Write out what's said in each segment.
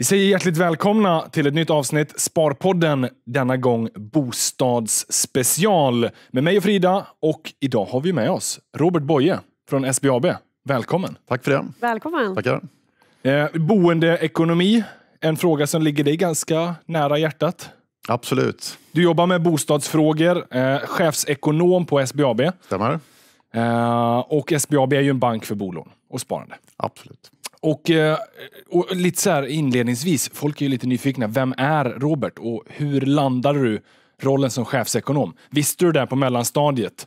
Vi säger hjärtligt välkomna till ett nytt avsnitt Sparpodden. Denna gång bostadsspecial med mig och Frida. Och idag har vi med oss Robert Boye från SBAB. Välkommen! Tack för det. Välkommen! Tackar. Eh, boendeekonomi, en fråga som ligger dig ganska nära hjärtat. Absolut. Du jobbar med bostadsfrågor, eh, chefsekonom på SBAB. Stämmer. Eh, och SBAB är ju en bank för bolån och sparande. Absolut. Och, eh, och, lite så här inledningsvis, folk är ju lite nyfikna. Vem är Robert och hur landade du rollen som chefsekonom? Visste du det på mellanstadiet?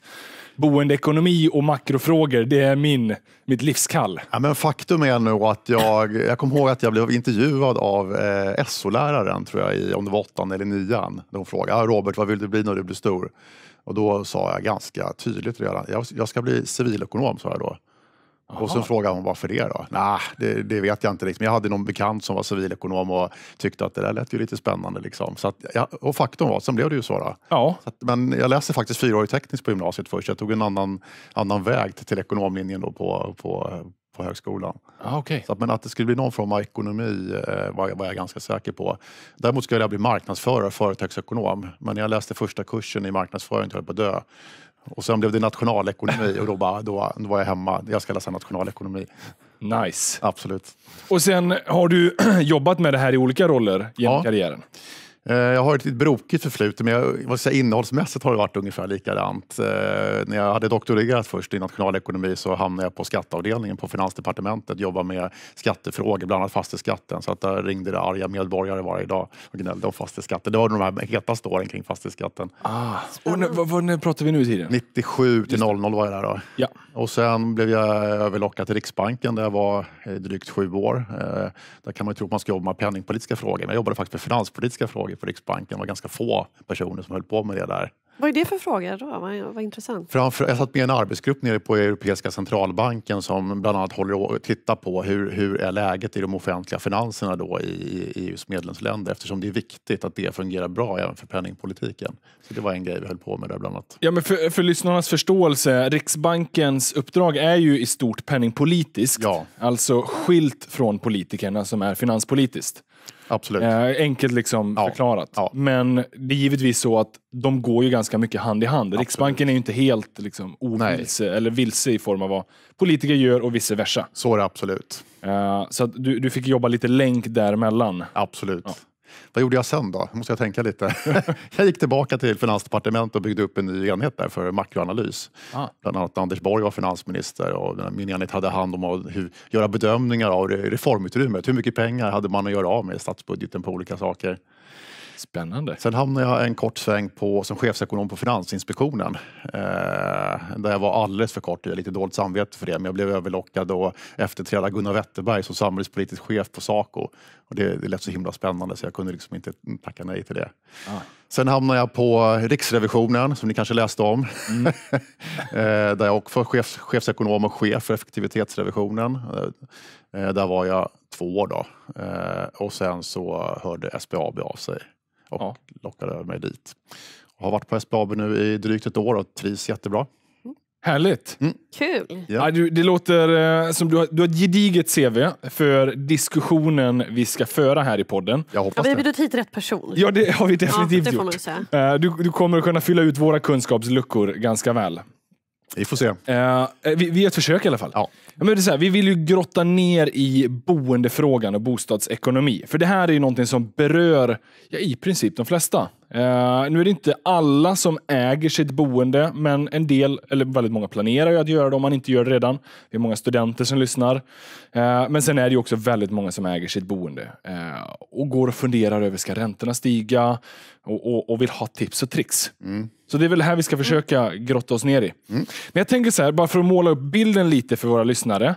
Boendeekonomi och makrofrågor, det är min, mitt livskall. Ja, men faktum är nog att jag, jag kommer ihåg att jag blev intervjuad av eh, SO-läraren, tror jag, i, om det var åttan eller nian. Hon frågade ah, Robert, vad vill du bli när du blir stor? Och då sa jag ganska tydligt redan, jag, jag ska bli civilekonom, sa jag då. Aha. Och så frågade hon varför det då? Nej, det, det, vet jag inte. Liksom. Jag hade någon bekant som var civilekonom och tyckte att det där lät ju lite spännande. Liksom. Så att, ja, och faktum var, sen blev det ju så. Då. Ja. Så att, men jag läste faktiskt fyraårig teknisk på gymnasiet först. Jag tog en annan, annan väg till, till ekonomlinjen då på, på, på högskolan. Ah, okay. så att, men att det skulle bli någon form av ekonomi eh, var, var jag ganska säker på. Däremot skulle jag bli marknadsförare, företagsekonom. Men när jag läste första kursen i marknadsföring höll jag på att dö. Och sen blev det nationalekonomi och då, bara, då, då var jag hemma. Jag ska läsa nationalekonomi. Nice. Absolut. Och sen har du jobbat med det här i olika roller genom ja. karriären. Eh, jag har ett lite brokigt förflutet, men jag, vad säga, innehållsmässigt har det varit ungefär likadant. Eh, när jag hade doktorerat först i nationalekonomi så hamnade jag på skatteavdelningen på Finansdepartementet, och jobbade med skattefrågor, bland annat fastighetsskatten. Så att där ringde det arga medborgare varje dag och gnällde om fastighetsskatten. Det var de här hetaste åren kring fastighetsskatten. Ah, när, vad, när pratar vi nu i tiden? 97 till 00 var jag där då. Ja. Och sen blev jag överlockad till Riksbanken där jag var eh, drygt sju år. Eh, där kan man ju tro att man ska jobba med penningpolitiska frågor, men jag jobbade faktiskt med finanspolitiska frågor frågor för Riksbanken. Det var ganska få personer som höll på med det där. Vad är det för frågor då? Vad intressant. Framför, jag satt med i en arbetsgrupp nere på Europeiska centralbanken som bland annat håller tittar på hur, hur är läget i de offentliga finanserna då i EUs medlemsländer eftersom det är viktigt att det fungerar bra även för penningpolitiken. Så det var en grej vi höll på med där bland annat. Ja, men för, för lyssnarnas förståelse, Riksbankens uppdrag är ju i stort penningpolitiskt, ja. alltså skilt från politikerna som är finanspolitiskt. Absolut. Eh, enkelt liksom ja. förklarat. Ja. Men det är givetvis så att de går ju ganska mycket hand i hand. Absolut. Riksbanken är ju inte helt liksom, ovilse, eller vilse i form av vad politiker gör och vice versa. Så är det absolut. Eh, så du, du fick jobba lite länk däremellan. Absolut. Ja. Vad gjorde jag sen då? Måste jag tänka lite. jag gick tillbaka till Finansdepartementet och byggde upp en ny enhet där för makroanalys. Ah. Bland annat Anders Borg var finansminister och min enhet hade hand om att göra bedömningar av reformutrymmet. Hur mycket pengar hade man att göra av med i statsbudgeten på olika saker? Spännande. Sen hamnade jag en kort sväng på, som chefsekonom på Finansinspektionen. Eh, där jag var alldeles för kort, jag har lite dåligt samvete för det, men jag blev överlockad och efterträdda Gunnar Wetterberg som samhällspolitisk chef på Saco. Och det, det lät så himla spännande så jag kunde liksom inte tacka nej till det. Ah. Sen hamnade jag på Riksrevisionen, som ni kanske läste om. Mm. eh, där jag också var chef, chefsekonom och chef för effektivitetsrevisionen. Eh, där var jag två år. Då. Eh, och sen så hörde SBAB av sig och ja. lockade över mig dit. Jag har varit på SBAB nu i drygt ett år och trivs jättebra. Härligt! Mm. Kul! Ja. du, det låter eh, som du har, du har ett gediget CV för diskussionen vi ska föra här i podden. Jag hoppas ja, vi har bjudit hit rätt person. Ja, det har vi definitivt ja, det gjort. Eh, du, du kommer att kunna fylla ut våra kunskapsluckor ganska väl. Vi får se. Uh, vi, vi gör ett försök i alla fall. Ja. Men det är så här, vi vill ju grotta ner i boendefrågan och bostadsekonomi. För det här är ju någonting som berör ja, i princip de flesta. Uh, nu är det inte alla som äger sitt boende, men en del, eller väldigt många planerar ju att göra det om man inte gör det redan. Det är många studenter som lyssnar. Uh, men sen är det också väldigt många som äger sitt boende uh, och går och funderar över, ska räntorna stiga? Och, och, och vill ha tips och tricks. Mm. Så det är väl det här vi ska mm. försöka grotta oss ner i. Mm. Men jag tänker så här, bara för att måla upp bilden lite för våra lyssnare.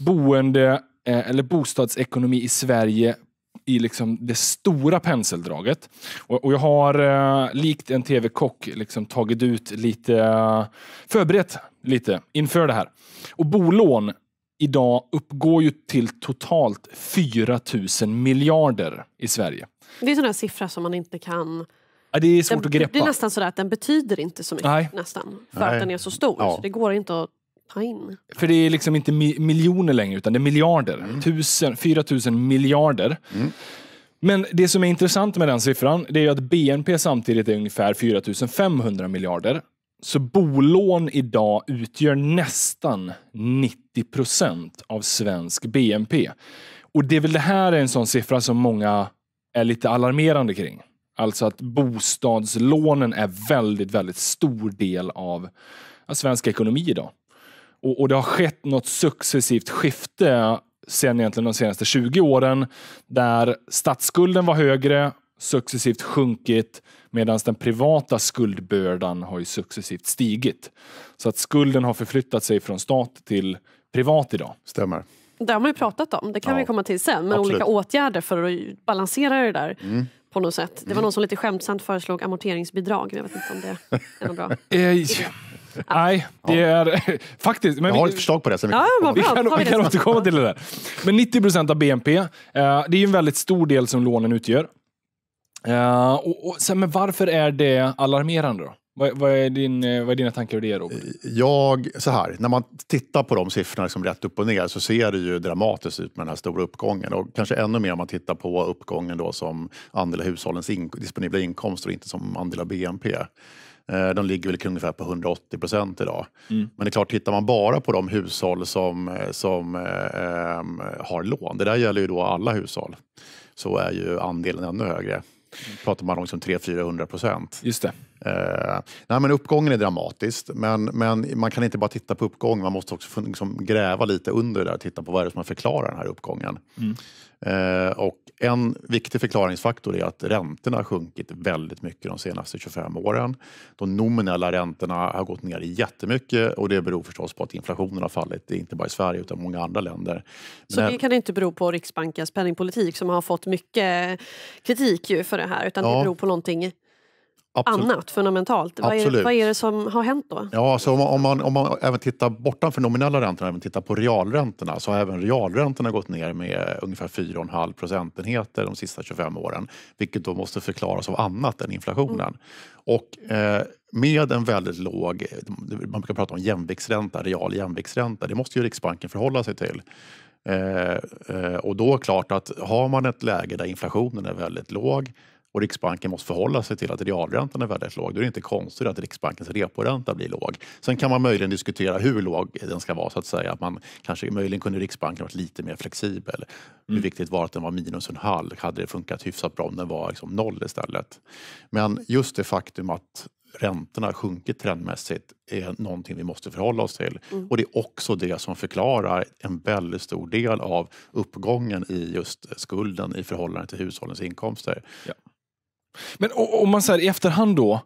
Boende eller bostadsekonomi i Sverige i liksom det stora penseldraget. Och, och jag har eh, likt en tv-kock liksom tagit ut lite, eh, förberett lite inför det här. Och bolån idag uppgår ju till totalt 4 000 miljarder i Sverige. Det är en sån siffra som man inte kan Ja, det är svårt den, att greppa. Det är nästan så att den betyder inte så mycket Nej. nästan. För Nej. att den är så stor. Ja. Så det går inte att ta in. För det är liksom inte mi miljoner längre, utan det är miljarder. Mm. Tusen, 4 000 miljarder. Mm. Men det som är intressant med den siffran, det är att BNP samtidigt är ungefär 4 500 miljarder. Så bolån idag utgör nästan 90 av svensk BNP. Och det är väl det här är en sån siffra som många är lite alarmerande kring. Alltså att bostadslånen är väldigt, väldigt stor del av svensk ekonomi idag. Och, och det har skett något successivt skifte sen egentligen de senaste 20 åren där statsskulden var högre, successivt sjunkit medan den privata skuldbördan har ju successivt stigit. Så att skulden har förflyttat sig från stat till privat idag. Stämmer. Det har man ju pratat om, det kan ja. vi komma till sen, men Absolut. olika åtgärder för att balansera det där. Mm. På något sätt. Det var mm. någon som lite skämtsamt föreslog amorteringsbidrag, jag vet inte om det är någon bra eh, Nej, det är faktiskt... Men jag har ett förslag på det. Sen vi, ja, vad vi kan, vi kan återkomma till det där. Men 90 av BNP, eh, det är ju en väldigt stor del som lånen utgör. Eh, och, och, sen, men varför är det alarmerande då? Vad, vad, är din, eh, vad är dina tankar om det, Robert? Jag, så här, när man tittar på de siffrorna liksom rätt upp och ner så ser det ju dramatiskt ut med den här stora uppgången och kanske ännu mer om man tittar på uppgången då som andel av hushållens in disponibla inkomster och inte som andel av BNP. Eh, de ligger väl ungefär på 180 procent idag. Mm. Men det är klart, tittar man bara på de hushåll som, eh, som eh, ehm, har lån, det där gäller ju då alla hushåll, så är ju andelen ännu högre. Då pratar man om liksom 300-400 procent. Just det. Eh, nej, men uppgången är dramatisk, men, men man kan inte bara titta på uppgången. Man måste också liksom gräva lite under det där och titta på vad är det som förklarar den här uppgången. Mm. Eh, och en viktig förklaringsfaktor är att räntorna har sjunkit väldigt mycket de senaste 25 åren. De nominella räntorna har gått ner jättemycket och det beror förstås på att inflationen har fallit, inte bara i Sverige utan många andra länder. Så Men, det kan inte bero på Riksbankens penningpolitik som har fått mycket kritik ju för det här utan ja, det beror på någonting Absolut. annat fundamentalt. Vad är, vad är, det som har hänt då? Ja, så om, man, om, man, om man även tittar bortanför nominella räntorna, även tittar på realräntorna så har även realräntorna gått ner med ungefär 4,5 procentenheter de sista 25 åren. Vilket då måste förklaras av annat än inflationen. Mm. Och eh, med en väldigt låg, man brukar prata om jämviktsränta, real jämviktsränta. Det måste ju Riksbanken förhålla sig till. Eh, eh, och då är klart att har man ett läge där inflationen är väldigt låg och Riksbanken måste förhålla sig till att realräntan är väldigt låg, då är det inte konstigt att Riksbankens reporänta blir låg. Sen kan man möjligen diskutera hur låg den ska vara så att säga. Att man kanske, möjligen kunde Riksbanken varit lite mer flexibel. Hur mm. viktigt var att den var minus en halv? Hade det funkat hyfsat bra om den var liksom noll istället? Men just det faktum att räntorna sjunkit trendmässigt är någonting vi måste förhålla oss till. Mm. Och det är också det som förklarar en väldigt stor del av uppgången i just skulden i förhållande till hushållens inkomster. Ja. Men om man säger i efterhand då,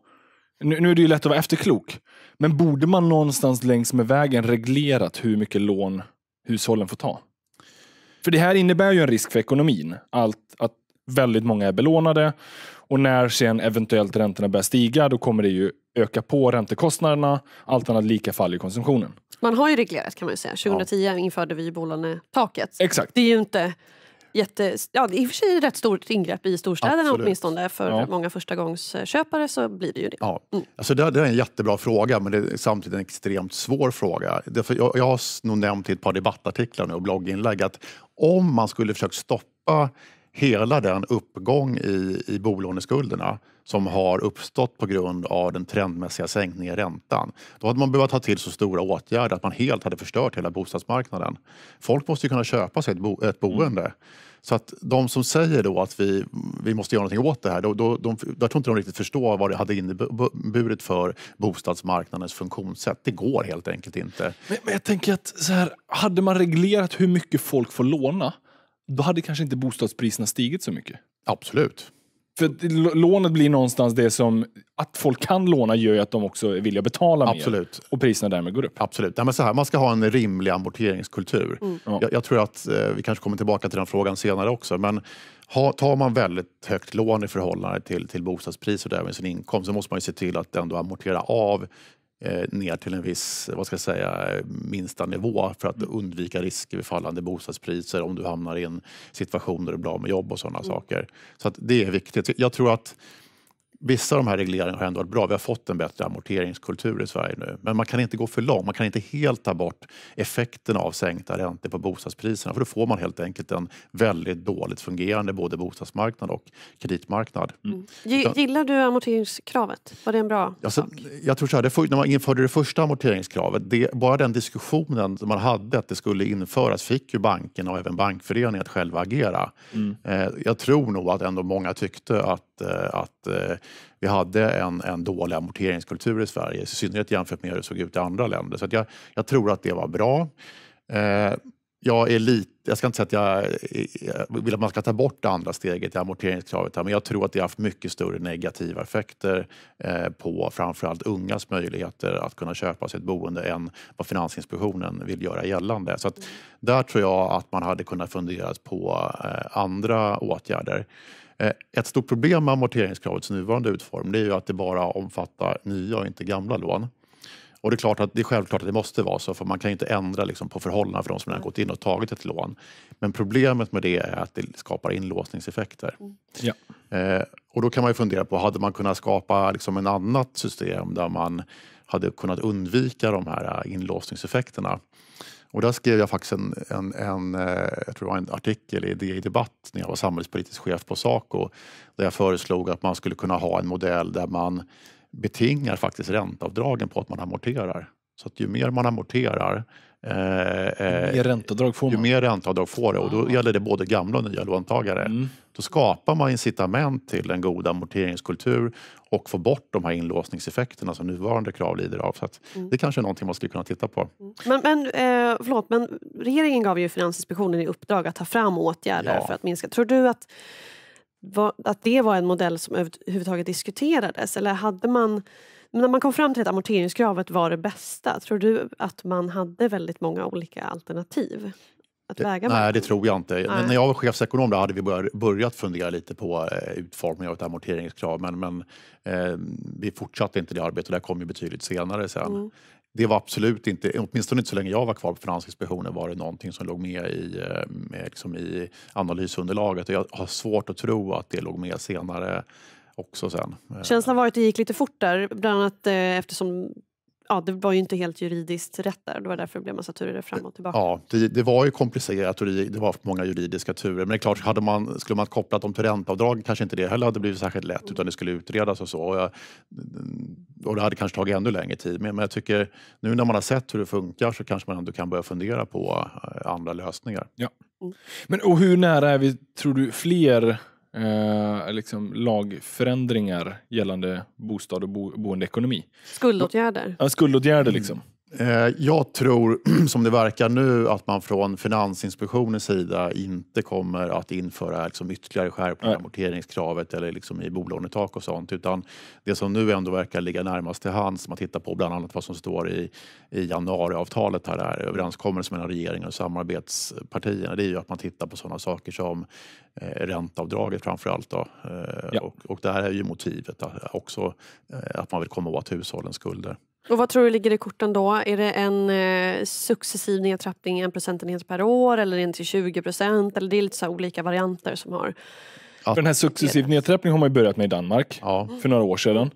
nu, nu, är det ju lätt att vara efterklok, men borde man någonstans längs med vägen reglerat hur mycket lån hushållen får ta? För det här innebär ju en risk för ekonomin. Allt, att väldigt många är belånade och när sen eventuellt räntorna börjar stiga då kommer det ju öka på räntekostnaderna. Allt annat lika faller konsumtionen. Man har ju reglerat kan man ju säga. 2010 ja. införde vi ju bolånetaket. Exakt. Det är ju inte jätte, ja, i och för sig rätt stort ingrepp i storstäderna Absolut. åtminstone. För ja. många förstagångsköpare så blir det ju det. Ja. Mm. Alltså det, det, är en jättebra fråga men det är samtidigt en extremt svår fråga. Därför jag, jag har nog nämnt i ett par debattartiklar nu och blogginlägg att om man skulle försökt stoppa hela den uppgång i, i bolåneskulderna som har uppstått på grund av den trendmässiga sänkningen i räntan. Då hade man behövt ta till så stora åtgärder att man helt hade förstört hela bostadsmarknaden. Folk måste ju kunna köpa sig ett, bo, ett boende. Mm. Så att de som säger då att vi, vi måste göra någonting åt det här, då, då, de, jag tror inte de riktigt förstår vad det hade inneburit för bostadsmarknadens funktionssätt. Det går helt enkelt inte. Men, men jag tänker att så här, hade man reglerat hur mycket folk får låna, då hade kanske inte bostadspriserna stigit så mycket? Absolut. För lånet blir någonstans det som, att folk kan låna gör ju att de också vill villiga betala Absolut. mer. Och priserna därmed går upp. Absolut. Nej, men så här, man ska ha en rimlig amorteringskultur. Mm. Jag, jag, tror att eh, vi kanske kommer tillbaka till den frågan senare också. Men ha, tar man väldigt högt lån i förhållande till, till bostadspriser och därmed sin inkomst så måste man ju se till att ändå amortera av Eh, ner till en viss vad ska jag säga, minsta nivå för att mm. undvika risker vid fallande bostadspriser om du hamnar i en situation där du blir av med jobb och sådana mm. saker. Så det är viktigt. Jag tror att Vissa av de här regleringarna har ändå varit bra. Vi har fått en bättre amorteringskultur i Sverige nu. Men man kan inte gå för långt. Man kan inte helt ta bort effekten av sänkta räntor på bostadspriserna. För då får man helt enkelt en väldigt dåligt fungerande både bostadsmarknad och kreditmarknad. Mm. mm. Gillar du amorteringskravet? Var det en bra alltså, sak? Jag tror så här, det, när man införde det första amorteringskravet, det, bara den diskussionen som man hade att det skulle införas fick ju bankerna och även Bankföreningen att själva agera. Mm. Eh, jag tror nog att ändå många tyckte att att, eh, eh, vi hade en, en dålig amorteringskultur i Sverige, i synnerhet jämfört med hur det såg ut i andra länder. Så jag, jag tror att det var bra. Eh, jag är lite, jag ska inte säga att jag vill att man ska ta bort det andra steget i amorteringskravet här, men jag tror att det har haft mycket större negativa effekter på framförallt ungas möjligheter att kunna köpa sig ett boende än vad Finansinspektionen vill göra gällande. Så att mm. där tror jag att man hade kunnat fundera på andra åtgärder. Eh, ett stort problem med amorteringskravets nuvarande utformning är ju att det bara omfattar nya och inte gamla lån. Och det är, klart att, det är självklart att det måste vara så för man kan ju inte ändra liksom på förhållandena för de som redan mm. gått in och tagit ett lån. Men problemet med det är att det skapar inlåsningseffekter. Ja. Eh, och då kan man ju fundera på, hade man kunnat skapa liksom ett annat system där man hade kunnat undvika de här eh, inlåsningseffekterna? Och där skrev jag faktiskt en, en, en eh, jag tror en artikel i DI Debatt när jag var samhällspolitisk chef på Saco där jag föreslog att man skulle kunna ha en modell där man betingar faktiskt ränteavdragen på att man amorterar. Så att ju mer man amorterar Eh, eh, ju mer ränteavdrag får man. Ju mer ränteavdrag får det och då ah. gäller det både gamla och nya låntagare. Mm. Då skapar man incitament till en god amorteringskultur och får bort de här inlåsningseffekterna som nuvarande krav lider av. Så att mm. Det kanske är någonting man skulle kunna titta på. Mm. Men, men, eh, förlåt, men regeringen gav ju Finansinspektionen i uppdrag att ta fram åtgärder ja. för att minska. Tror du att, var, att det var en modell som överhuvudtaget diskuterades eller hade man men när man kom fram till att amorteringskravet var det bästa, tror du att man hade väldigt många olika alternativ? Att det, väga nej, det tror jag inte. Nej. När jag var chefsekonom hade vi börjat fundera lite på eh, utformningen av ett amorteringskrav men, men eh, vi fortsatte inte det arbetet, det kom ju betydligt senare sen. Mm det var absolut inte, åtminstone inte så länge jag var kvar på Finansinspektionen var det någonting som låg med i, eh, liksom i analysunderlaget. Och jag har svårt att tro att det låg med senare också sen. Eh, Känslan var att det gick lite fort där, bland annat eh, eftersom ja, det var ju inte helt juridiskt rätt där. Det var därför det blev massa turer fram och tillbaka. Ja, det, det var ju komplicerat och det var många juridiska turer. Men det är klart, hade man, skulle man kopplat dem till ränteavdrag kanske inte det heller hade blivit särskilt lätt utan det skulle utredas och så. Och, jag, och, det hade kanske tagit ännu längre tid. Men, men jag tycker nu när man har sett hur det funkar så kanske man ändå kan börja fundera på eh, andra lösningar. Ja. Mm. Men och hur nära är vi, tror du, fler eh, liksom lagförändringar gällande bostad och bo boendeekonomi. Skuldåtgärder. Ja, skuldåtgärder mm. liksom. Eh, jag tror, som det verkar nu, att man från Finansinspektionens sida inte kommer att införa liksom ytterligare skärpningar i amorteringskravet eller liksom i bolånetak och sånt. Utan det som nu ändå verkar ligga närmast till hands, om man tittar på bland annat vad som står i, i januariavtalet, här, här, överenskommelsen mellan regeringen och samarbetspartierna, det är ju att man tittar på sådana saker som eh, ränteavdraget framför allt. Då. Eh, ja. och, och det här är ju motivet eh, också, eh, att man vill komma åt hushållens skulder. Och vad tror du ligger i korten då? Är det en eh, successiv nedtrappning, en procentenhet per år eller en till 20 procent? Eller det är lite så olika varianter som har... Ja. Den här successiv nedtrappningen har man börjat med i Danmark ja. för några år sedan.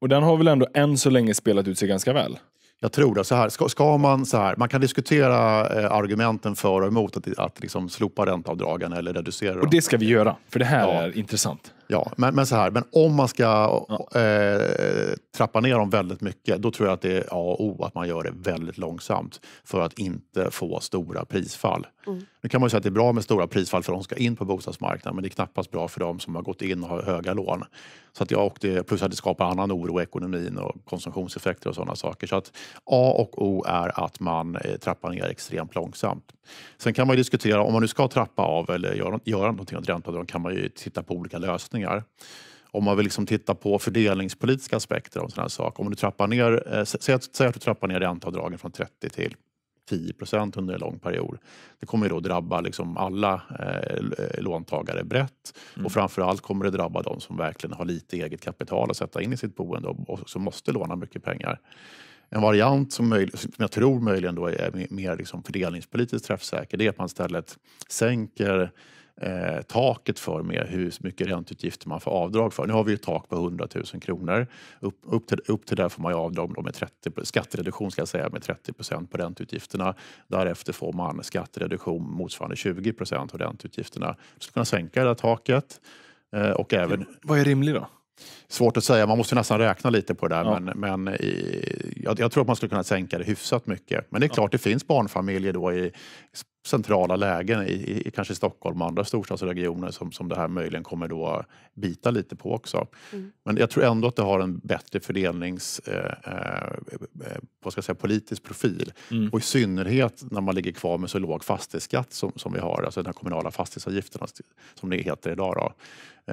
Och den har väl ändå än så länge spelat ut sig ganska väl? Jag tror det. Så här, ska, ska man, så här, man kan diskutera eh, argumenten för och emot att, att liksom slopa ränteavdragen eller reducera dem. Och det ska vi göra, för det här ja. är intressant. Ja, men, men, så här, men om man ska ja. eh, trappa ner dem väldigt mycket, då tror jag att det är A och O att man gör det väldigt långsamt för att inte få stora prisfall. Mm. Nu kan man säga att det är bra med stora prisfall för de ska in på bostadsmarknaden, men det är knappast bra för dem som har gått in och har höga lån. Så att, ja, och det, plus att det skapar annan oro i ekonomin och konsumtionseffekter och sådana saker. Så att A och O är att man eh, trappar ner extremt långsamt. Sen kan man diskutera, om man nu ska trappa av eller göra, göra någonting åt ränteavdragen, kan man ju titta på olika lösningar lösningar. Om man vill liksom titta på fördelningspolitiska aspekter av sådana här saker. Om du trappar ner, eh, säg, att, säg att du trappar ner ränteavdragen från 30 till 10 procent under en lång period. Det kommer då drabba liksom alla eh, eh, låntagare brett mm. och framförallt kommer det drabba de som verkligen har lite eget kapital att sätta in i sitt boende och som måste låna mycket pengar. En variant som, möj, som jag tror möjligen då är mer liksom fördelningspolitiskt träffsäker det är att man istället sänker Eh, taket för med hur mycket ränteutgifter man får avdrag för. Nu har vi ett tak på 100 000 kronor. Upp, upp, till, upp till där får man avdrag med 30, skattereduktion ska säga, med 30 procent på ränteutgifterna. Därefter får man skattereduktion motsvarande 20 procent av ränteutgifterna. Så man kunna sänka det där taket. Eh, och även, Vad är rimligt då? Svårt att säga, man måste nästan räkna lite på det där. Ja. Men, men i, jag, jag, tror att man skulle kunna sänka det hyfsat mycket. Men det är klart, ja. det finns barnfamiljer då i centrala lägen, i, i, kanske Stockholm och andra storstadsregioner som, som det här möjligen kommer då bita lite på också. Mm. Men jag tror ändå att det har en bättre fördelnings, eh, eh, eh, vad ska jag säga, politisk profil. Mm. Och i synnerhet när man ligger kvar med så låg fastighetsskatt som, som vi har, alltså den här kommunala fastighetsavgifterna som det heter idag. Då.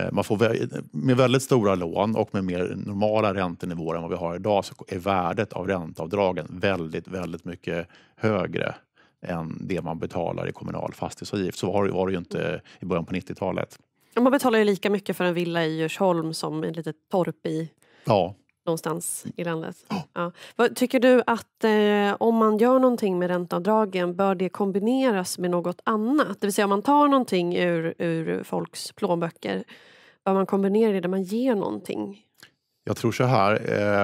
Eh, man får med väldigt stora lån plan och med mer normala räntenivåer än vad vi har idag så är värdet av ränteavdragen väldigt, väldigt mycket högre än det man betalar i kommunal fastighetsavgift. Så var det, var det ju inte i början på 90-talet. Man betalar ju lika mycket för en villa i Djursholm som ett litet torp i ja. någonstans i landet. Ja. ja. Tycker du att eh, om man gör någonting med ränteavdragen bör det kombineras med något annat? Det vill säga om man tar någonting ur, ur folks plånböcker vad man kombinera det där man ger någonting? Jag tror så här,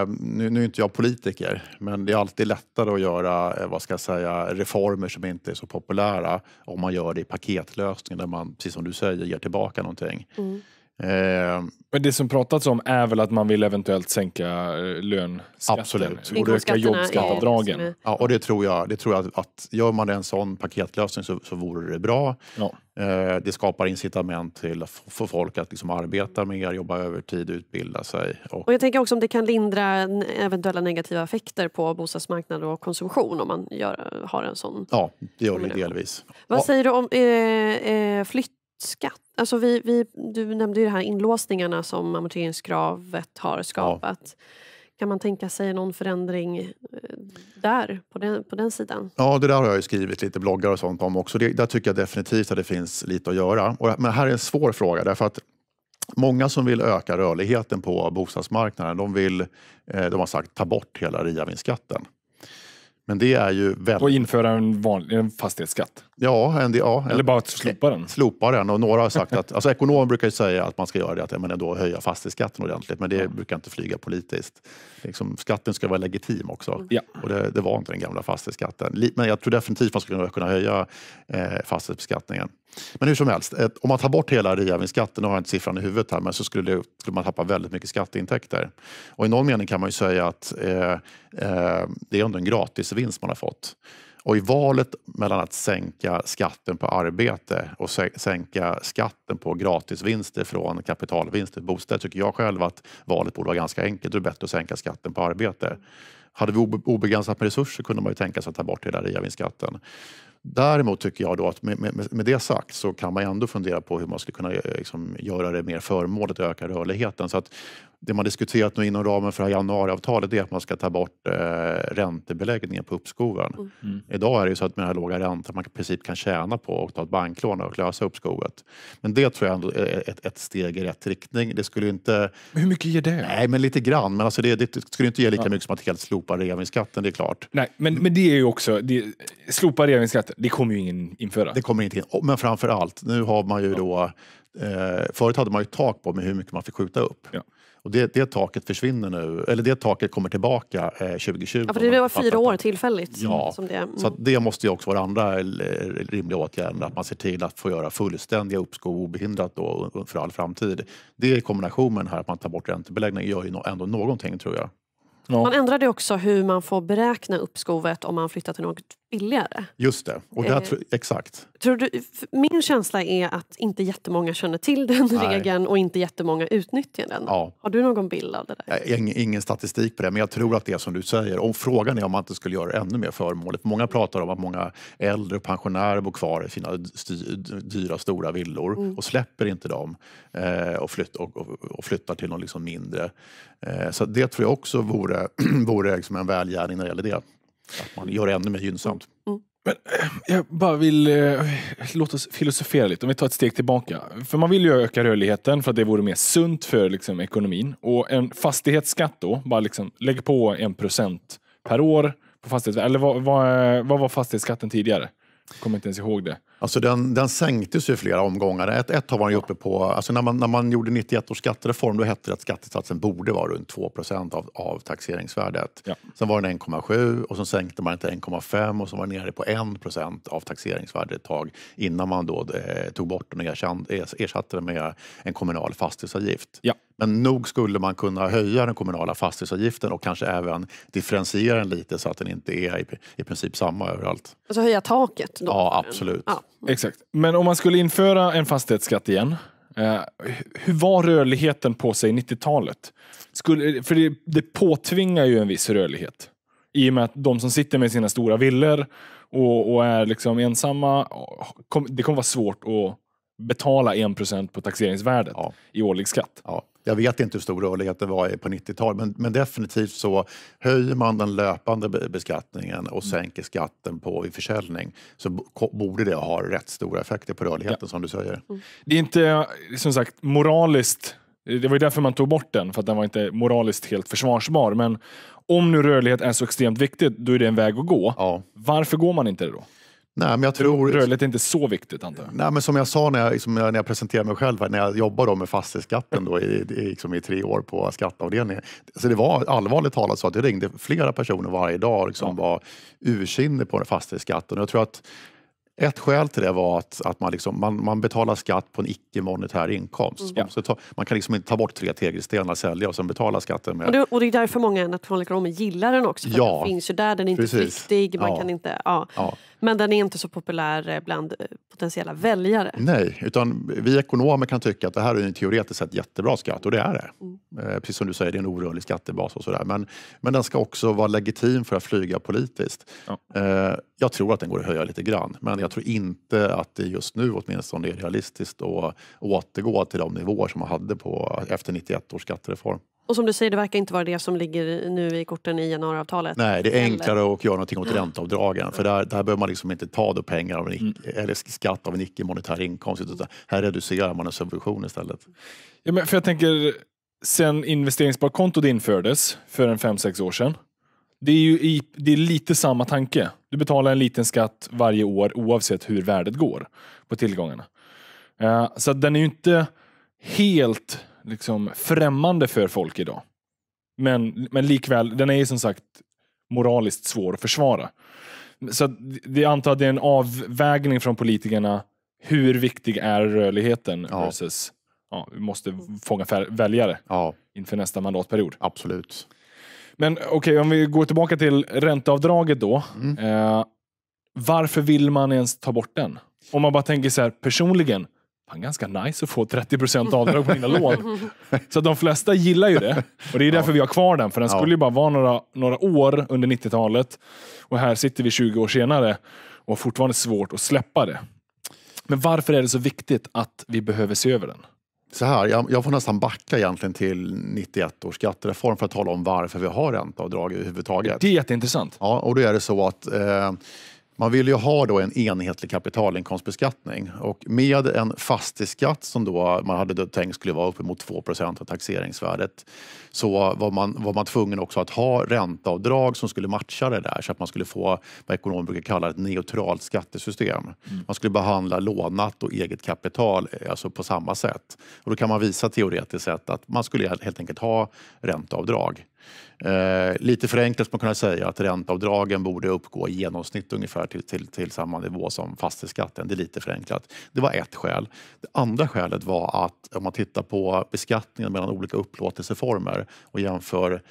eh, nu, nu är inte jag politiker, men det är alltid lättare att göra eh, vad ska jag säga, reformer som inte är så populära om man gör det i paketlösningar där man, precis som du säger, ger tillbaka någonting. Mm. Ehm. Men det som pratats om är väl att man vill eventuellt sänka eh, lönskatten? Absolut. Och öka jobbskatteavdragen? Är... Ja, och det tror jag. Det tror jag att gör man en sån paketlösning så, så vore det bra. Ja. Eh, det skapar incitament till att få folk att liksom arbeta mer, jobba övertid, utbilda sig. Och... och jag tänker också om det kan lindra eventuella negativa effekter på bostadsmarknaden och konsumtion om man gör, har en sån. Ja, det gör det delvis. Vad ja. säger du om eh, eh flytt skatt? Alltså vi, vi, du nämnde ju de här inlåsningarna som amorteringskravet har skapat. Ja. Kan man tänka sig någon förändring eh, där, på den, på den sidan? Ja, det där har jag skrivit lite bloggar och sånt om också. Det, där tycker jag definitivt att det finns lite att göra. Och, men här är en svår fråga därför att Många som vill öka rörligheten på bostadsmarknaden de, vill, eh, de har sagt ta bort hela reavinstskatten. Men det är ju väldigt... Och införa en, vanlig, en fastighetsskatt? Ja, en, ja en, eller bara slopa den? Slopa den. Och några har sagt att, alltså ekonomer brukar ju säga att man ska göra det, att men höja fastighetsskatten ordentligt, men det ja. brukar inte flyga politiskt. Liksom, skatten ska vara legitim också. Ja. Och det, det, var inte den gamla fastighetsskatten. Men jag tror definitivt man skulle kunna höja eh, fastighetsbeskattningen. Men hur som helst, ett, om man tar bort hela reavinstskatten, nu har jag inte siffran i huvudet här, men så skulle, skulle man tappa väldigt mycket skatteintäkter. Och i någon mening kan man ju säga att eh, eh, det är ändå en gratisvinst man har fått. Och i valet mellan att sänka skatten på arbete och sänka skatten på gratisvinster från kapitalvinster till bostäder tycker jag själv att valet borde vara ganska enkelt. Det är bättre att sänka skatten på arbete. Hade vi obegränsat med resurser kunde man ju tänka sig att ta bort hela reavinstskatten. Däremot tycker jag då att med, med, med, det sagt så kan man ändå fundera på hur man skulle kunna eh, liksom, göra det mer förmånligt och öka rörligheten. Så att det man diskuterat nu inom ramen för januariavtalet är att man ska ta bort eh, räntebeläggningen på uppskoven. Mm. mm. Idag är det så att med den här låga räntan man i princip kan tjäna på att ta ett banklån och lösa uppskovet. Men det tror jag ändå är ett, ett steg i rätt riktning. Det skulle inte... Men hur mycket ger det? Nej, men lite grann. Men alltså det, det skulle inte ge lika ja. mycket som att helt slopa reavinstskatten, det är klart. Nej, men, men det är ju också... Det, slopa reavinstskatten, det kommer ju ingen införa. Det kommer inte Men framför allt, nu har man ju ja. då Eh, förut hade man ju tak på med hur mycket man fick skjuta upp. Ja. Och det, det taket försvinner nu, eller det taket kommer tillbaka eh, 2020. Ja, för det var fyra år tillfälligt. Ja, som det, mm. så det måste ju också vara andra eh, rimliga åtgärder. Att man ser till att få göra fullständiga uppskov obehindrat då, för all framtid. Det i kombination med här att man tar bort räntebeläggning gör ju ändå någonting tror jag. Ja. Man ändrade också hur man får beräkna uppskovet om man flyttar till något billigare. Just det, och där, eh, exakt. Tror du, min känsla är att inte jättemånga känner till den Nej. regeln och inte jättemånga utnyttjar den. Ja. Har du någon bild av det där? Ingen, ingen statistik på det, men jag tror att det är som du säger. Och frågan är om man inte skulle göra det ännu mer förmånligt. Många pratar om att många äldre och pensionärer bor kvar i sina dyra stora villor mm. och släpper inte dem eh, och, flytt, och, och, och, flyttar till någon liksom mindre. Eh, så det tror jag också vore, vore liksom en välgärning när det gäller det att man gör det ännu mer gynnsamt. Mm. mm. Men, eh, jag bara vill eh, låt oss filosofera lite, om vi tar ett steg tillbaka. För man vill ju öka rörligheten för att det vore mer sunt för liksom, ekonomin. Och en fastighetsskatt då, bara liksom, lägg på en procent per år på fastighets... Eller vad, vad, vad var fastighetsskatten tidigare? Jag kommer inte ens ihåg det. Alltså den, den sänktes ju i flera omgångar. Ett, ett var den uppe på, alltså när, man, när man gjorde 91 års skattereform då hette det att skattesatsen borde vara runt 2 av, av taxeringsvärdet. Ja. Sen var den 1,7 och sen sänkte man den till 1,5 och så var den nere på 1 av taxeringsvärdet ett tag innan man då eh, tog bort den och ersatte den med en kommunal fastighetsavgift. Ja. Men nog skulle man kunna höja den kommunala fastighetsavgiften och kanske även differentiera den lite så att den inte är i, i princip samma överallt. Alltså höja taket? Då. Ja, absolut. Ja. Exakt. Men om man skulle införa en fastighetsskatt igen, Uh, hur var rörligheten på sig 90-talet? Skulle, för det, det påtvingar ju en viss rörlighet. I och med att de som sitter med sina stora villor och, och är liksom ensamma, kom, det kommer vara svårt att betala 1% på taxeringsvärdet ja. i årlig skatt. Ja. Jag vet inte hur stor rörligheten var på 90-talet men, men, definitivt så höjer man den löpande beskattningen och mm. sänker skatten på i försäljning så borde det ha rätt stora effekter på rörligheten ja. som du säger. Mm. Det är inte som sagt moraliskt det var ju därför man tog bort den, för att den var inte moraliskt helt försvarsbar. Men om nu rörlighet är så extremt viktigt, då är det en väg att gå. Ja. Varför går man inte det då? Nej, men jag tror... Rörligt är inte så viktigt antar jag? Nej, men som jag sa när jag, liksom, när jag presenterade mig själv, när jag jobbade med fastighetsskatten då, i, i, liksom, i tre år på skatteavdelningen. Alltså, det var allvarligt talat så att det ringde flera personer varje dag som liksom, ja. var ursinniga på fastighetsskatten. Jag tror att ett skäl till det var att, att man, liksom, man, man betalar skatt på en icke-monetär inkomst. Mm. Man, ta, man, kan liksom inte ta bort tre tegelstenar, sälja och sen betala skatten. Med. Och, det, och det är därför många nationalekonomer gillar den också. För ja. Den finns ju där, den är inte Precis. flyktig. Man ja. Kan inte, ja. ja. Men den är inte så populär eh, bland eh, potentiella väljare. Nej, utan vi ekonomer kan tycka att det här är en teoretiskt sett jättebra skatt och det är det. Mm. Eh, precis som du säger, det är en orörlig skattebas och sådär. Men, men den ska också vara legitim för att flyga politiskt. Ja. Jag tror att den går att höja lite grann men jag jag tror inte att det just nu åtminstone är realistiskt att återgå till de nivåer som man hade på, efter 91 års skattereform. Och som du säger, det verkar inte vara det som ligger nu i korten i januariavtalet. Nej, det är enklare att göra någonting åt ränteavdragen för där, där behöver man liksom inte ta då pengar av en, mm. eller skatt av en icke-monetär inkomst utan här reducerar man en subvention istället. Ja, men för jag tänker, sen investeringssparkontot infördes för en fem sex år sedan det är ju i, det är lite samma tanke. Du betalar en liten skatt varje år oavsett hur värdet går på tillgångarna. Uh, så den är ju inte helt liksom, främmande för folk idag. Men, men likväl, den är ju som sagt moraliskt svår att försvara. Så det antar att det är en avvägning från politikerna. Hur viktig är rörligheten? Ja. Versus, ja, vi måste fånga väljare ja. inför nästa mandatperiod. Absolut. Men okej, okay, om vi går tillbaka till ränteavdraget då. Mm. Eh, varför vill man ens ta bort den? Om man bara tänker så här personligen, ganska nice att få 30% avdrag på mina lån. Så de flesta gillar ju det. Och det är därför ja. vi har kvar den. För den skulle ju bara vara några, några år under 90-talet. Och här sitter vi 20 år senare och har fortfarande svårt att släppa det. Men varför är det så viktigt att vi behöver se över den? Så här, jag, jag får nästan backa egentligen till 91 års skattereform för att tala om varför vi har ränteavdrag överhuvudtaget. Det är jätteintressant. Ja, och då är det så att eh, man vill ju ha då en enhetlig kapitalinkomstbeskattning och med en fastighetsskatt som då man hade tänkt skulle vara uppemot 2 av taxeringsvärdet så var man, var man tvungen också att ha ränteavdrag som skulle matcha det där så att man skulle få vad ekonomer brukar kalla ett neutralt skattesystem. Mm. Man skulle behandla lånat och eget kapital eh, alltså på samma sätt. Och då kan man visa teoretiskt sett att man skulle helt enkelt ha ränteavdrag. Eh, lite förenklat skulle man kunna säga att ränteavdragen borde uppgå i genomsnitt ungefär till, till, till samma nivå som fastighetsskatten. Det är lite förenklat. Det var ett skäl. Det andra skälet var att om man tittar på beskattningen mellan olika upplåtelseformer och jämför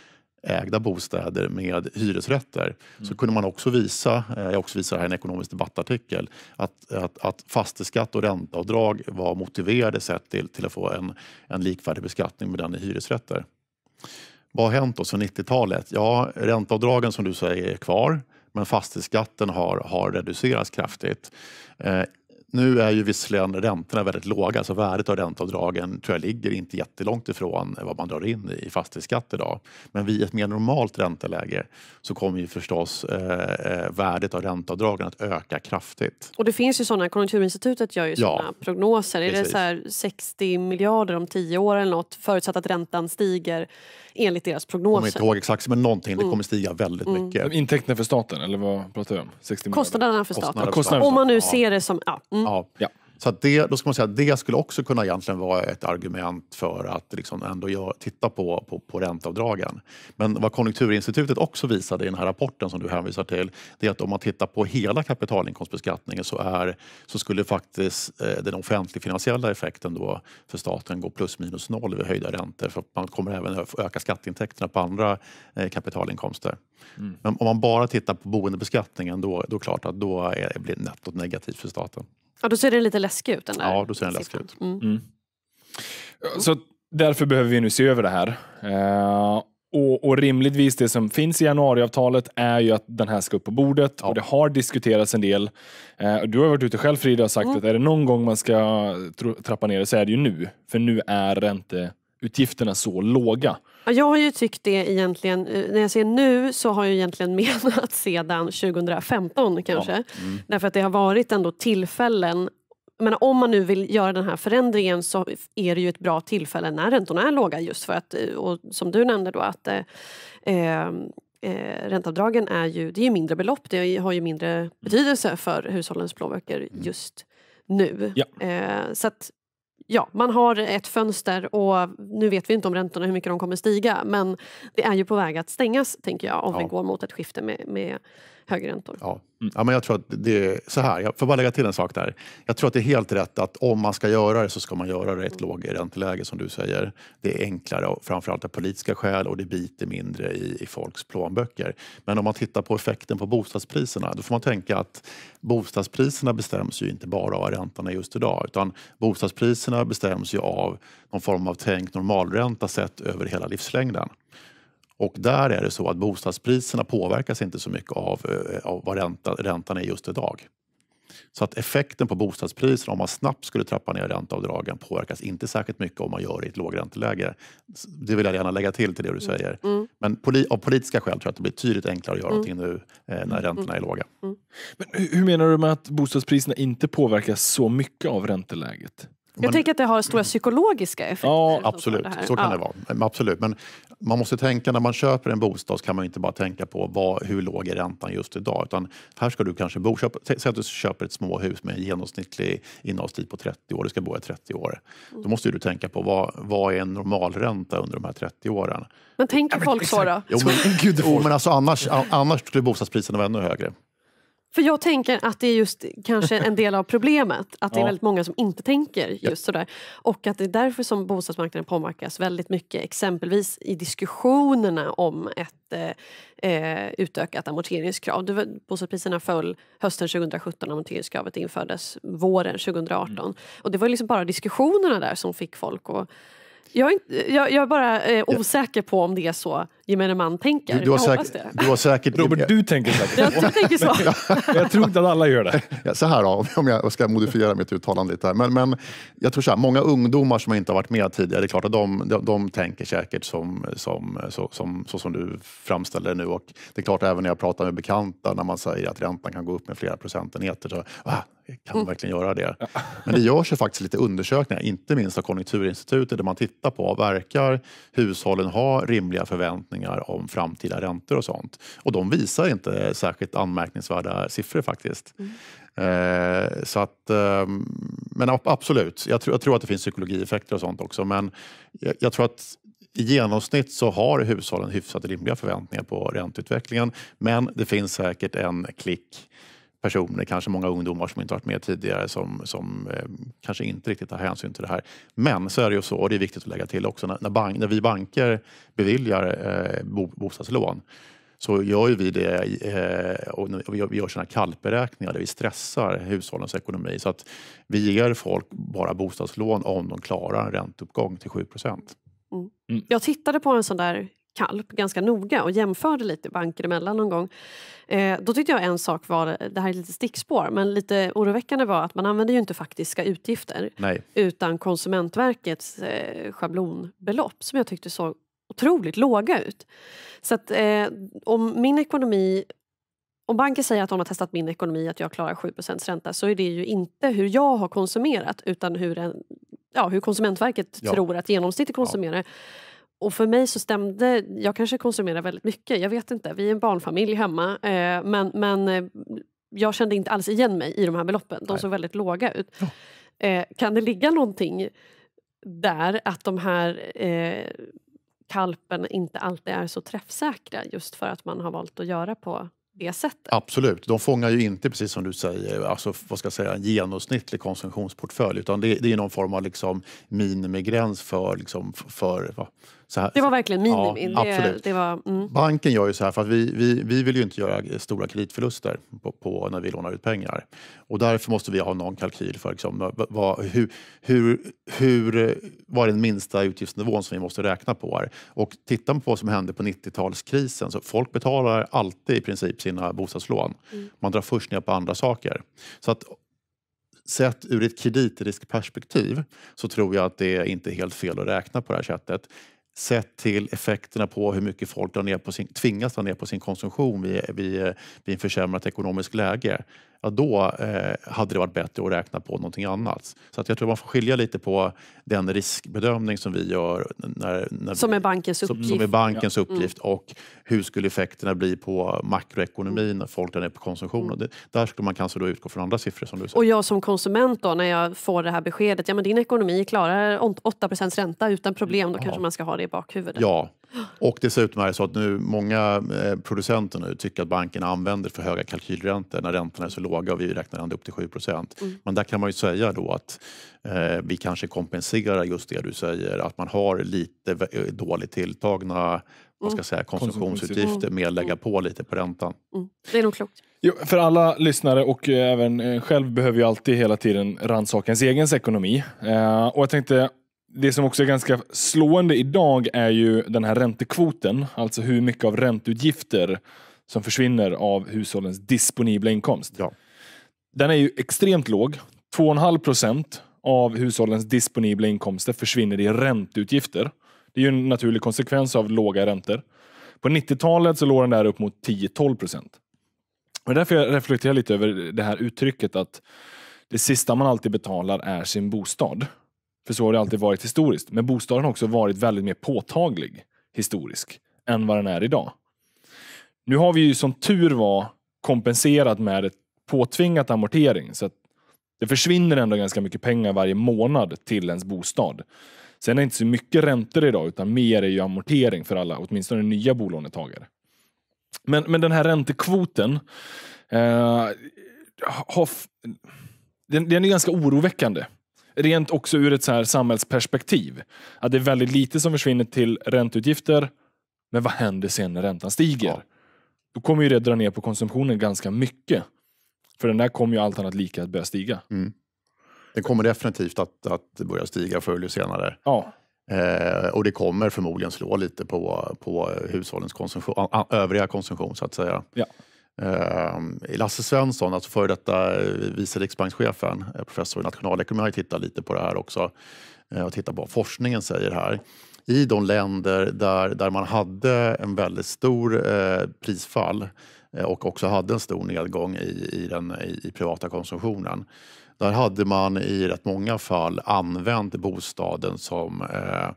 ägda bostäder med hyresrätter mm. så kunde man också visa, eh, jag också visar här i en ekonomisk debattartikel, att, att, att fastighetsskatt och ränteavdrag var motiverade sett till, till att få en, en likvärdig beskattning med den i hyresrätter. Vad har hänt då sedan 90-talet? Ja, ränteavdragen som du säger är kvar, men fastighetsskatten har, har reducerats kraftigt. Eh, nu är ju visserligen räntorna väldigt låga, så värdet av ränteavdragen tror jag ligger inte jättelångt ifrån vad man drar in i fastighetsskatt idag. Men vid ett mer normalt ränteläge så kommer ju förstås eh, eh värdet av ränteavdragen att öka kraftigt. Och det finns ju sådana, Konjunkturinstitutet gör ju sådana ja, prognoser. Är precis. det så 60 miljarder om tio år eller något förutsatt att räntan stiger enligt deras prognoser. Jag kommer inte ihåg exakt, men någonting. Det mm. kommer stiga väldigt mm. mycket. Intäkterna för staten, eller vad pratar vi om? 60 Kostnaderna för staten. Kostnaderna för staten. Om man nu ser det som... Ja. Mm. ja. Så det, då ska man säga att det skulle också kunna egentligen vara ett argument för att liksom ändå gör, titta på, på, på ränteavdragen. Men vad Konjunkturinstitutet också visade i den här rapporten som du hänvisar till, det är att om man tittar på hela kapitalinkomstbeskattningen så, är, så skulle faktiskt eh, den offentligfinansiella effekten då för staten gå plus minus noll vid höjda räntor för man kommer även öka skatteintäkterna på andra eh, kapitalinkomster. Mm. Men om man bara tittar på boendebeskattningen då, då klart att då är, blir nettot negativt för staten. Ja, då ser den lite läskig ut. Den där ja, då ser den läskig ut. Mm. Mm. Så därför behöver vi nu se över det här. Uh, och, och, rimligtvis det som finns i januariavtalet är ju att den här ska upp på bordet ja. och det har diskuterats en del. Uh, du har varit ute själv Frida och sagt mm. att är det någon gång man ska trappa ner det så är det ju nu. För nu är ränte utgifterna så låga. jag har ju tyckt det egentligen, eh, när jag ser nu så har jag egentligen menat sedan 2015 kanske. Ja. Mm. Därför att det har varit ändå tillfällen men om man nu vill göra den här förändringen så är det ju ett bra tillfälle när räntorna är låga just för att, eh, och som du nämnde då att eh, eh, eh, ränteavdragen är ju, det är ju mindre belopp, det har ju mindre mm. betydelse för hushållens plånböcker mm. just nu. Ja. Eh, så att Ja, man har ett fönster och nu vet vi inte om räntorna hur mycket de kommer stiga men det är ju på väg att stängas tänker jag om ja. vi går mot ett skifte med, med högre räntor. Ja. ja, men jag tror att det är så här, jag får bara lägga till en sak där. Jag tror att det är helt rätt att om man ska göra det så ska man göra det i ett mm. lågränteläge som du säger. Det är enklare framförallt av politiska skäl och det biter mindre i, i folks plånböcker. Men om man tittar på effekten på bostadspriserna då får man tänka att bostadspriserna bestäms ju inte bara av räntorna just idag utan bostadspriserna bestäms ju av någon form av tänkt normalränta sett över hela livslängden. Och där är det så att bostadspriserna påverkas inte så mycket av, eh, av vad ränta, räntan är just idag. Så att effekten på bostadspriserna om man snabbt skulle trappa ner ränteavdragen påverkas inte särskilt mycket om man gör det i ett lågränteläge. Det vill jag gärna lägga till till det du mm. säger. Mm. Men poli av politiska skäl tror jag att det blir tydligt enklare att göra mm. någonting nu eh, när mm. räntorna är låga. Mm. mm. Men hur menar du med att bostadspriserna inte påverkas så mycket av ränteläget? Jag tänker att det har stora psykologiska effekter. Ja, absolut. Så kan ja. det vara. Absolut. Men man måste tänka när man köper en bostad så kan man inte bara tänka på vad, hur låg är räntan just idag. Utan här ska du kanske bo. Köp, säg att du köper ett småhus med en genomsnittlig innehållstid på 30 år. Du ska bo i 30 år. Då måste du tänka på vad, vad är en normalränta under de här 30 åren. Men tänker ja, men, folk så då? Jo, men, Gud, oh, men alltså, annars, annars skulle bostadspriserna vara ännu högre. För jag tänker att det är just kanske en del av problemet. Att det är väldigt många som inte tänker just sådär. Och att det är därför som bostadsmarknaden påverkas väldigt mycket. Exempelvis i diskussionerna om ett eh, eh utökat amorteringskrav. Det bostadspriserna föll hösten 2017, amorteringskravet infördes våren 2018. Mm. Och det var liksom bara diskussionerna där som fick folk att... Jag är, jag, jag är bara eh, osäker på om det är så gemene man tänker. Du, du, har, säkert, du har, säkert, Robert, du tänker säkert jag, jag tänker så. jag tror inte att alla gör det. Ja, så här då, om jag ska modifiera mitt uttalande lite. Men, men jag tror så här, många ungdomar som inte har varit med tidigare, det är klart att de, de, de tänker säkert som, som, så, som, så som du framställer det nu. Och det är klart även när jag pratar med bekanta, när man säger att räntan kan gå upp med flera procentenheter, så ah, kan man verkligen göra det? Men det görs ju faktiskt lite undersökningar, inte minst av Konjunkturinstitutet, där man tittar på, verkar hushållen ha rimliga förväntningar bedömningar om framtida räntor och sånt. Och de visar inte särskilt anmärkningsvärda siffror faktiskt. Mm. Eh, så att, eh, men absolut, jag, tr jag, tror att det finns psykologieffekter och sånt också. Men jag, jag tror att i genomsnitt så har hushållen hyfsat rimliga förväntningar på ränteutvecklingen. Men det finns säkert en klick personer, kanske många ungdomar som inte varit med tidigare som, som eh, kanske inte riktigt tar hänsyn till det här. Men så är det ju så, och det är viktigt att lägga till också, när, när, bank, när vi banker beviljar eh, bo, bostadslån så gör vi det eh, och vi gör, sådana kalkberäkningar där vi stressar hushållens ekonomi. Så att vi ger folk bara bostadslån om de klarar en ränteuppgång till 7 procent. Mm. Mm. Jag tittade på en sån där Kalp ganska noga och jämförde lite banker emellan någon gång. Eh, då tyckte jag en sak var, det här är lite stickspår, men lite oroväckande var att man använder ju inte faktiska utgifter Nej. utan Konsumentverkets eh, schablonbelopp som jag tyckte såg otroligt låga ut. Så att eh, om min ekonomi om banken säger att de har testat min ekonomi, att jag klarar 7 ränta så är det ju inte hur jag har konsumerat utan hur, en, ja, hur Konsumentverket ja. tror att genomsnittet konsumerar. Ja. Och för mig så stämde, jag kanske konsumerar väldigt mycket, jag vet inte, vi är en barnfamilj hemma. Eh, men, men eh, jag kände inte alls igen mig i de här beloppen, de Nej. såg väldigt låga ut. Oh. Eh, kan det ligga någonting där att de här eh, kalpen inte alltid är så träffsäkra just för att man har valt att göra på det sättet? Absolut, de fångar ju inte precis som du säger, alltså, vad ska jag säga, en genomsnittlig konsumtionsportfölj utan det, det är någon form av liksom minimigräns för, liksom, för va? här, det var verkligen minimi. Ja, det, det var, mm. Banken gör ju så här för att vi, vi, vi vill ju inte göra stora kreditförluster på, på när vi lånar ut pengar. Och därför måste vi ha någon kalkyl för liksom, vad, hur, hur, hur, vad är den minsta utgiftsnivån som vi måste räkna på. Här. Och tittar man på vad som hände på 90-talskrisen så folk betalar alltid i princip sina bostadslån. Mm. Man drar först ner på andra saker. Så att sett ur ett kreditriskperspektiv så tror jag att det är inte är helt fel att räkna på det här sättet sett till effekterna på hur mycket folk ner på sin, tvingas dra ner på sin konsumtion vid, vid, vid en försämrat ekonomiskt läge ja då eh, hade det varit bättre att räkna på någonting annat. Så att jag tror man får skilja lite på den riskbedömning som vi gör när, när som, är bankens uppgift, som, som är bankens uppgift mm. och hur skulle effekterna bli på makroekonomin när folk drar ner på konsumtionen. Mm. där skulle man kanske då utgå från andra siffror som du säger. Och jag som konsument då när jag får det här beskedet, ja men din ekonomi klarar 8 ränta utan problem, då ja. kanske man ska ha det i bakhuvudet. Ja, och dessutom är det så att nu många eh, producenter nu tycker att bankerna använder för höga kalkylräntor när räntorna är så låga och vi räknar ända upp till 7 Mm. Men där kan man ju säga då att eh, vi kanske kompenserar just det du säger, att man har lite eh, dåligt tilltagna vad ska säga, mm. konsumtionsutgifter med att lägga mm. på lite på räntan. Mm. Det är nog klokt. Jo, för alla lyssnare och eh, även själv behöver ju alltid hela tiden rannsaka ens egen ekonomi. Eh, och jag tänkte det som också är ganska slående idag är ju den här räntekvoten, alltså hur mycket av ränteutgifter som försvinner av hushållens disponibla inkomst. Ja. Den är ju extremt låg. 2,5 procent av hushållens disponibla inkomster försvinner i ränteutgifter. Det är ju en naturlig konsekvens av låga räntor. På 90-talet så låg den där upp mot 10-12 procent. Det är därför jag reflekterar lite över det här uttrycket att det sista man alltid betalar är sin bostad. För så har det alltid varit historiskt. Men bostaden har också varit väldigt mer påtaglig historisk än vad den är idag. Nu har vi ju som tur var kompenserat med ett påtvingat amortering. Så att det försvinner ändå ganska mycket pengar varje månad till ens bostad. Sen är det inte så mycket räntor idag, utan mer är ju amortering för alla, åtminstone nya bolånetagare. Men, men den här räntekvoten eh, har, den, den är ganska oroväckande rent också ur ett så här samhällsperspektiv. Att det är väldigt lite som försvinner till ränteutgifter. Men vad händer sen när räntan stiger? Ja. Då kommer ju det dra ner på konsumtionen ganska mycket. För den där kommer ju allt annat lika att börja stiga. Mm. Den kommer definitivt att, att börja stiga förr eller senare. Ja. Eh, och det kommer förmodligen slå lite på, på hushållens konsumtion, övriga konsumtion så att säga. Ja. Ehm, Lasse Svensson, alltså före detta eh, vice riksbankschefen, eh, professor i nationalekonomi, har tittat lite på det här också eh, och tittat på vad forskningen säger här. I de länder där, där man hade en väldigt stor prisfall och också hade en stor nedgång i, i, den, i privata konsumtionen. Där hade man i rätt många fall använt bostaden som eh,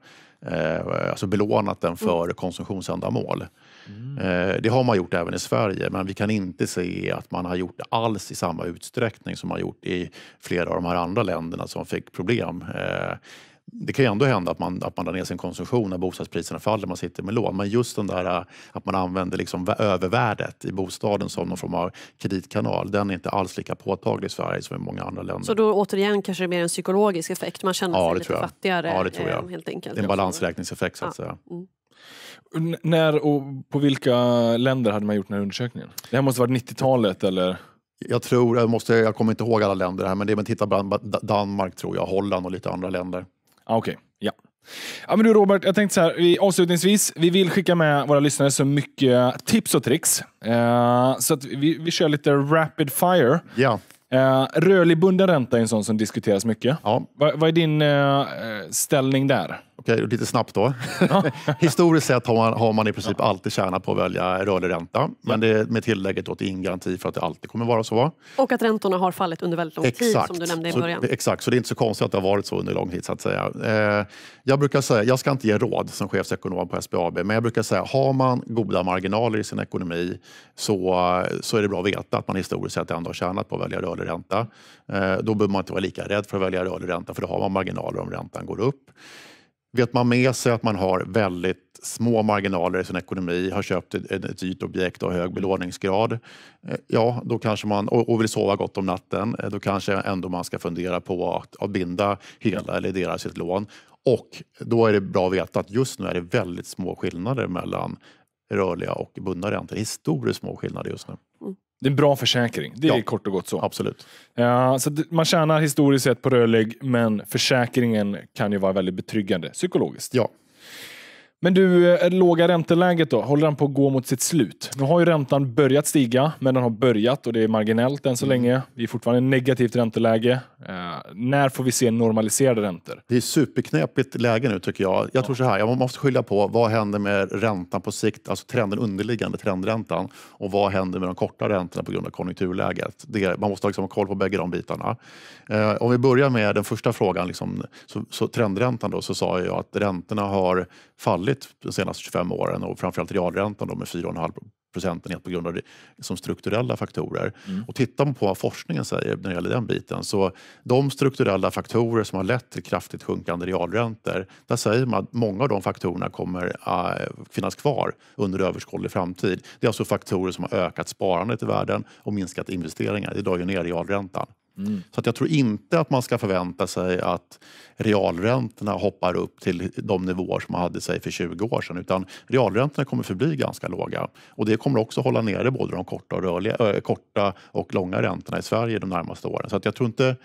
eh, alltså belånat den mm. för konsumtionsändamål. Mm. Eh, det har man gjort även i Sverige, men vi kan inte se att man har gjort det alls i samma utsträckning som man gjort i flera av de här andra länderna som fick problem. Eh, det kan ju ändå hända att man, att man drar ner sin konsumtion när bostadspriserna faller, man sitter med lån. Men just den där eh, att man använder liksom övervärdet i bostaden som någon form av kreditkanal, den är inte alls lika påtaglig i Sverige som i många andra länder. Så då återigen kanske det är mer en psykologisk effekt, man känner ja, sig lite fattigare? Ja, det tror jag. Helt enkelt. Det är en balansräkningseffekt så att ja. säga. Mm när och på vilka länder hade man gjort den här undersökningen? Det här måste ha varit 90-talet eller? Jag tror, jag, måste, jag kommer inte ihåg alla länder här, men det är titta på Danmark tror jag, Holland och lite andra länder. Ah, Okej, okay. ja. Ja, men du Robert, jag tänkte så här, vi, avslutningsvis, vi vill skicka med våra lyssnare så mycket tips och tricks. Eh, så att vi, vi kör lite rapid fire. Ja. Uh, rörlig bunden ränta är en sån som diskuteras mycket. Ja. Vad va är din uh, ställning där? Okej, okay, lite snabbt då. Historiskt sett har man, har man i princip ja. alltid tjänat på att välja rörlig ränta. Men ja. det, med tillägget att det är ingen garanti för att det alltid kommer vara så. Och att räntorna har fallit under väldigt lång exakt. tid som du nämnde i början. Så, exakt, så det är inte så konstigt att det har varit så under lång tid. så att säga. Eh, jag brukar säga, jag ska inte ge råd som chefsekonom på SBAB, men jag brukar säga har man goda marginaler i sin ekonomi så, så är det bra att veta att man historiskt sett ändå har tjänat på att välja rörlig ränta. Eh, då behöver man inte vara lika rädd för att välja rörlig ränta för då har man marginaler om räntan går upp. Vet man med sig att man har väldigt små marginaler i sin ekonomi, har köpt ett dyrt objekt och hög belåningsgrad, eh, ja, då kanske man, och vill sova gott om natten, eh, då kanske ändå man ska fundera på att, att binda hela eller delar sitt lån. Och då är det bra att veta att just nu är det väldigt små skillnader mellan rörliga och bundna räntor. Historiskt små skillnader just nu. Det är en bra försäkring. Det är ja. kort och gott så. Absolut. Ja, så man tjänar historiskt sett på rörlig, men försäkringen kan ju vara väldigt betryggande psykologiskt. Ja. Men du, eh, låga ränteläget då, håller den på att gå mot sitt slut? Nu har ju räntan börjat stiga, men den har börjat och det är marginellt än så mm. länge. Vi är fortfarande i negativt ränteläge. Eh, när får vi se normaliserade räntor? Det är superknepigt läge nu tycker jag. Jag ja. tror så här, jag måste skylla på vad händer med räntan på sikt, alltså trenden underliggande trendräntan och vad händer med de korta räntorna på grund av konjunkturläget. Det, man måste liksom ha koll på bägge de bitarna. Eh, om vi börjar med den första frågan, liksom, så, så trendräntan då, så sa jag att räntorna har fallit de senaste 25 åren och framförallt realräntan då med 4,5 procentenhet på grund av det, som strukturella faktorer. Mm. Och tittar man på vad forskningen säger när det gäller den biten så de strukturella faktorer som har lett till kraftigt sjunkande realräntor där säger man att många av de faktorerna kommer att äh, finnas kvar under överskådlig framtid. Det är alltså faktorer som har ökat sparandet i världen och minskat investeringar. Det drar ju ner realräntan. Mm. Så att jag tror inte att man ska förvänta sig att realräntorna hoppar upp till de nivåer som man hade sig för 20 år sedan utan realräntorna kommer förbli ganska låga och det kommer också hålla nere både de korta och, rörliga, äh, korta och långa räntorna i Sverige de närmaste åren. Så att jag tror inte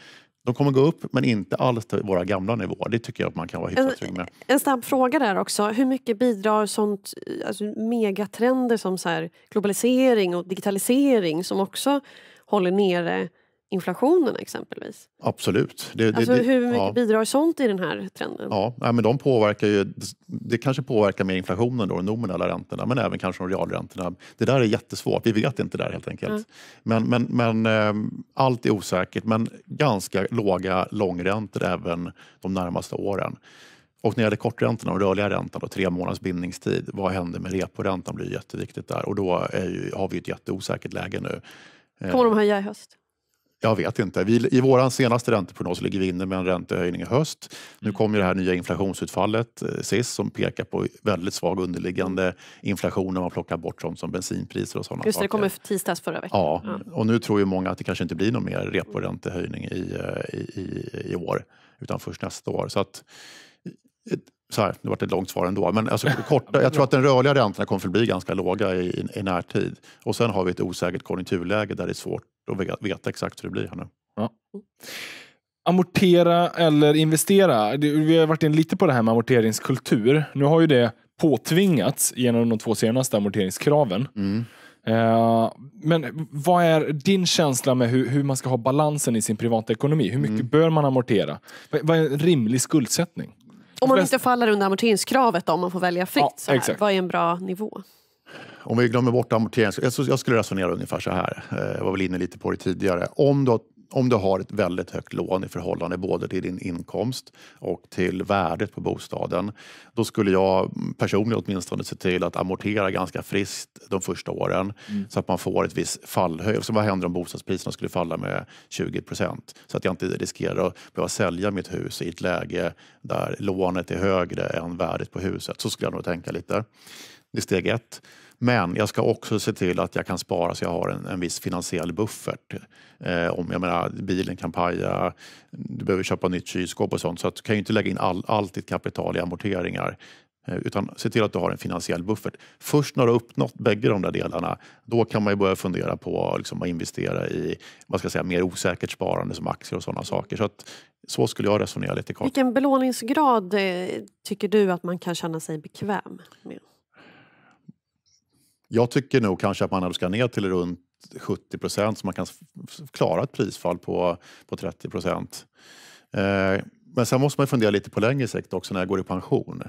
de kommer gå upp, men inte alls till våra gamla nivåer. Det tycker jag att man kan vara hyfsat trygg med. En snabb fråga där också. Hur mycket bidrar sånt, alltså megatrender som så globalisering och digitalisering som också håller nere inflationen exempelvis? Absolut. Det, det, alltså, det, hur mycket ja. bidrar sånt i den här trenden? Ja, men de påverkar ju, det kanske påverkar mer inflationen, då, de nominella räntorna men även kanske de realräntorna. Det där är jättesvårt, vi vet inte där helt enkelt. Mm. Men, men, men ehm, allt är osäkert men ganska låga långräntor även de närmaste åren. Och när det gäller korträntorna och rörliga räntan, då, tre månaders bindningstid, vad händer med reporäntan blir jätteviktigt där och då ju, har vi ett jätteosäkert läge nu. Kommer de ehm. höja i höst? Jag vet inte. Vi, I vår senaste ränteprognos ligger vi inne med en räntehöjning i höst. Nu mm. kommer det här nya inflationsutfallet, eh, SIS, som pekar på väldigt svag underliggande inflation när man plockar bort sånt som bensinpriser och sådana Just saker. Det kommer tisdags förra veckan. Ja, och nu tror ju många att det kanske inte blir någon mer reporäntehöjning i, eh, i, i, i år, utan först nästa år. Så att, så här, det var ett långt svar ändå. Men alltså, korta, jag tror att den rörliga räntorna kommer att bli ganska låga i, i, i närtid. Och sen har vi ett osäkert konjunkturläge där det är svårt att veta, exakt hur det blir här nu. Ja. Amortera eller investera. Vi har varit in lite på det här med amorteringskultur. Nu har ju det påtvingats genom de två senaste amorteringskraven. Mm. Eh, men vad är din känsla med hur, man ska ha balansen i sin privatekonomi? Hur mycket mm. bör man amortera? Vad är en rimlig skuldsättning? Om man inte faller under amorteringskravet då, om man får välja fritt, ja, så här, vad är en bra nivå? Om vi glömmer bort amorteringskravet. Jag skulle resonera ungefär så här. Jag eh, var väl inne lite på det tidigare. Om du, om du har ett väldigt högt lån i förhållande både till din inkomst och till värdet på bostaden. Då skulle jag personligen åtminstone se till att amortera ganska friskt de första åren mm. så att man får ett visst fallhöjd. vad händer om bostadspriserna skulle falla med 20 procent? Så att jag inte riskerar att behöva sälja mitt hus i ett läge där lånet är högre än värdet på huset. Så skulle jag nog tänka lite. Det är steg ett. Men jag ska också se till att jag kan spara så jag har en, en viss finansiell buffert. Eh, om jag menar, bilen kan paja, du behöver köpa nytt kylskåp och sånt. Så att du kan ju inte lägga in all, allt ditt kapital i amorteringar. Eh, utan se till att du har en finansiell buffert. Först när du har uppnått bägge de där delarna, då kan man ju börja fundera på liksom, att investera i vad ska jag säga, mer osäkert sparande som aktier och sådana saker. Så, att, så skulle jag resonera lite kort. Vilken belåningsgrad eh, tycker du att man kan känna sig bekväm med? Jag tycker nog kanske att man ska ner till runt 70 procent så man kan klara ett prisfall på, på 30 procent. Eh, men sen måste man fundera lite på längre sikt också när jag går i pension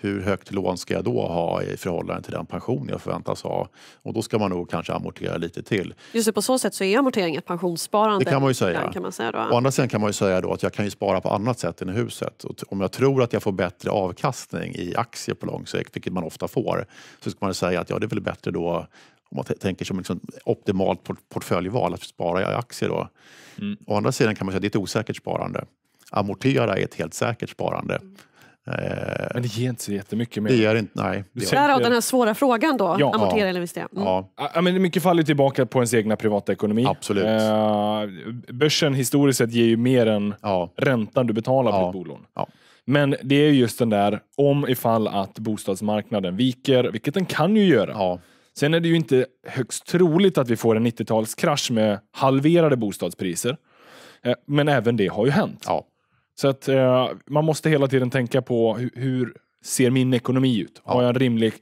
hur högt lån ska jag då ha i förhållande till den pension jag förväntas ha? Och då ska man nog kanske amortera lite till. Just det, på så sätt så är amortering ett pensionssparande. Det kan man ju säga. Kan man säga då. Å andra sidan kan man ju säga då att jag kan ju spara på annat sätt än i huset. Och om jag tror att jag får bättre avkastning i aktier på lång sikt, vilket man ofta får, så ska man säga att ja, det är väl bättre då om man tänker som liksom optimalt port portföljval, att spara i aktier då. Mm. Å andra sidan kan man säga att det är ett osäkert sparande amortera är ett helt säkert sparande. Mm. Eh, men det ger inte så jättemycket mer. Det gör inte, nej. Därav den här svåra frågan då, ja. amortera ja. eller investera. Mm. Ja. ja. men mycket faller tillbaka på ens egna privatekonomi. Absolut. Eh, börsen historiskt sett ger ju mer än ja. räntan du betalar på ja. ett bolån. Men det är just den där om ifall att bostadsmarknaden viker, vilket den kan ju göra. Sen är det ju inte högst troligt att vi får en 90-talskrasch med halverade bostadspriser. Eh, men även det har ju hänt. Så att eh, man måste hela tiden tänka på hur, hur ser min ekonomi ut? Ja. Har jag en rimlig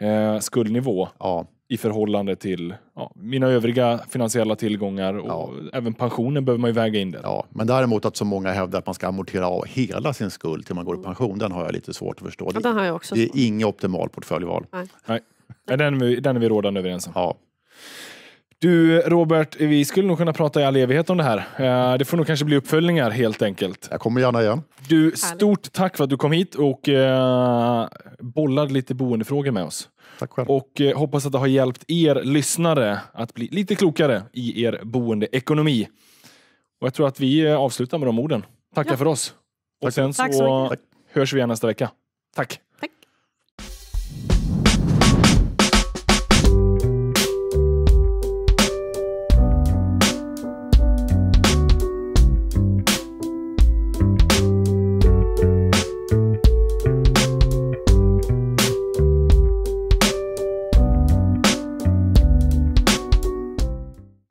eh, skuldnivå ja. i förhållande till ja, mina övriga finansiella tillgångar och även pensionen behöver man ju väga in det. Ja, men däremot att så många hävdar att man ska amortera av hela sin skuld till man går i mm. pension, den har jag lite svårt att förstå. det, har jag också det är inget optimalt portföljval. Nej. Nej. Den, den är vi rådande överens om. Ja. Du Robert, vi skulle nog kunna prata i all evighet om det här. Eh, det får nog kanske bli uppföljningar helt enkelt. Jag kommer gärna igen. Du, stort tack för att du kom hit och eh, bollade lite boendefrågor med oss. Tack själv. Och eh, hoppas att det har hjälpt er lyssnare att bli lite klokare i er boendeekonomi. Och jag tror att vi avslutar med de orden. Tackar ja. för oss. Och tack. sen så, tack så hörs vi igen nästa vecka. Tack.